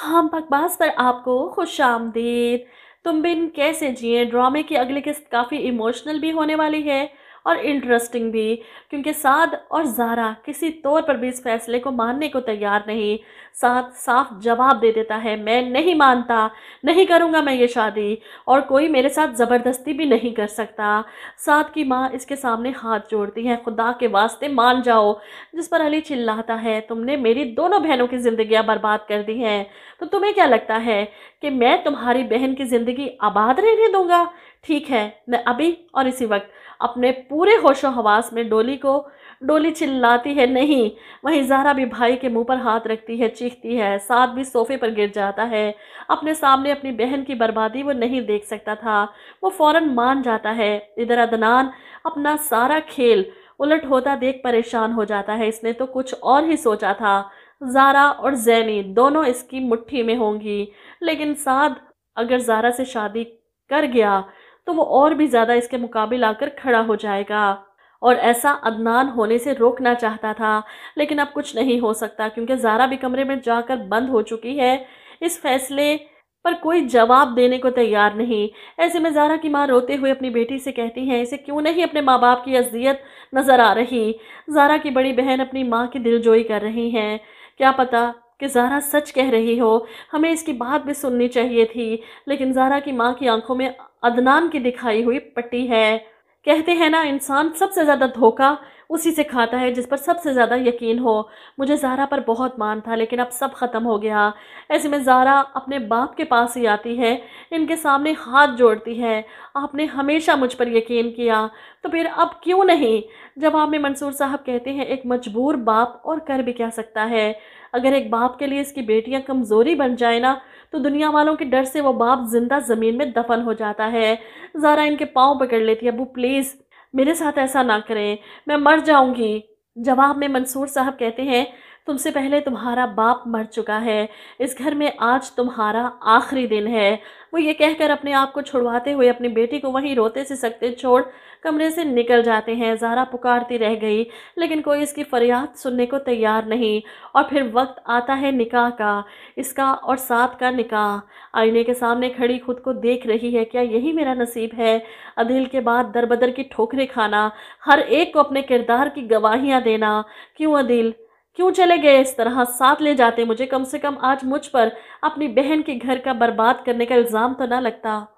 हम हाँ, पकबास पर आपको खुश आमदीद तुम बिन कैसे जिए ड्रामे की अगली किस्त काफ़ी इमोशनल भी होने वाली है और इंटरेस्टिंग भी क्योंकि साध और जारा किसी तौर पर भी इस फैसले को मानने को तैयार नहीं साथ साफ जवाब दे देता है मैं नहीं मानता नहीं करूँगा मैं ये शादी और कोई मेरे साथ ज़बरदस्ती भी नहीं कर सकता साथ की माँ इसके सामने हाथ जोड़ती है खुदा के वास्ते मान जाओ जिस पर अली चिल्लाता है तुमने मेरी दोनों बहनों की ज़िंदियाँ बर्बाद कर दी हैं तो तुम्हें क्या लगता है कि मैं तुम्हारी बहन की ज़िंदगी आबाद रहने दूँगा ठीक है मैं अभी और इसी वक्त अपने पूरे होशो हवास में डोली को डोली चिल्लाती है नहीं वहीं जहरा भी भाई के मुंह पर हाथ रखती है चीखती है साथ भी सोफे पर गिर जाता है अपने सामने अपनी बहन की बर्बादी वो नहीं देख सकता था वो फौरन मान जाता है इधर अदनान अपना सारा खेल उलट होता देख परेशान हो जाता है इसने तो कुछ और ही सोचा था जारा और जैनी दोनों इसकी मुट्ठी में होंगी लेकिन साध अगर जारा से शादी कर गया तो वो और भी ज़्यादा इसके मुकाबले आकर खड़ा हो जाएगा और ऐसा अदनान होने से रोकना चाहता था लेकिन अब कुछ नहीं हो सकता क्योंकि ज़ारा भी कमरे में जाकर बंद हो चुकी है इस फैसले पर कोई जवाब देने को तैयार नहीं ऐसे में जारा की माँ रोते हुए अपनी बेटी से कहती हैं इसे क्यों नहीं अपने माँ बाप की अजियत नज़र आ रही जारा की बड़ी बहन अपनी माँ की दिलजोई कर रही हैं क्या पता कि जारा सच कह रही हो हमें इसकी बात भी सुननी चाहिए थी लेकिन जारा की माँ की आंखों में अदनान की दिखाई हुई पट्टी है कहते हैं ना इंसान सबसे ज़्यादा धोखा उसी से खाता है जिस पर सबसे ज़्यादा यकीन हो मुझे ज़ारा पर बहुत मान था लेकिन अब सब ख़त्म हो गया ऐसे में ज़ारा अपने बाप के पास ही आती है इनके सामने हाथ जोड़ती है आपने हमेशा मुझ पर यकीन किया तो फिर अब क्यों नहीं जवाब में मंसूर साहब कहते हैं एक मजबूर बाप और कर भी क्या सकता है अगर एक बाप के लिए इसकी बेटियां कमज़ोरी बन जाए ना तो दुनिया वालों के डर से वो बाप ज़िंदा ज़मीन में दफन हो जाता है ज़ारा इनके पाँव पकड़ लेती है अबू प्लीज़ मेरे साथ ऐसा ना करें मैं मर जाऊंगी जवाब में मंसूर साहब कहते हैं तुमसे पहले तुम्हारा बाप मर चुका है इस घर में आज तुम्हारा आखिरी दिन है वो ये कहकर अपने आप को छुड़वाते हुए अपनी बेटी को वहीं रोते से सकते छोड़ कमरे से निकल जाते हैं ज़ारा पुकारती रह गई लेकिन कोई इसकी फरियाद सुनने को तैयार नहीं और फिर वक्त आता है निकाह का इसका और साथ का निकाह आईने के सामने खड़ी खुद को देख रही है क्या यही मेरा नसीब है अधिल के बाद दर बदर की ठोकरें खाना हर एक को अपने किरदार की गवाहियाँ देना क्यों अधिल क्यों चले गए इस तरह साथ ले जाते मुझे कम से कम आज मुझ पर अपनी बहन के घर का बर्बाद करने का इल्ज़ाम तो ना लगता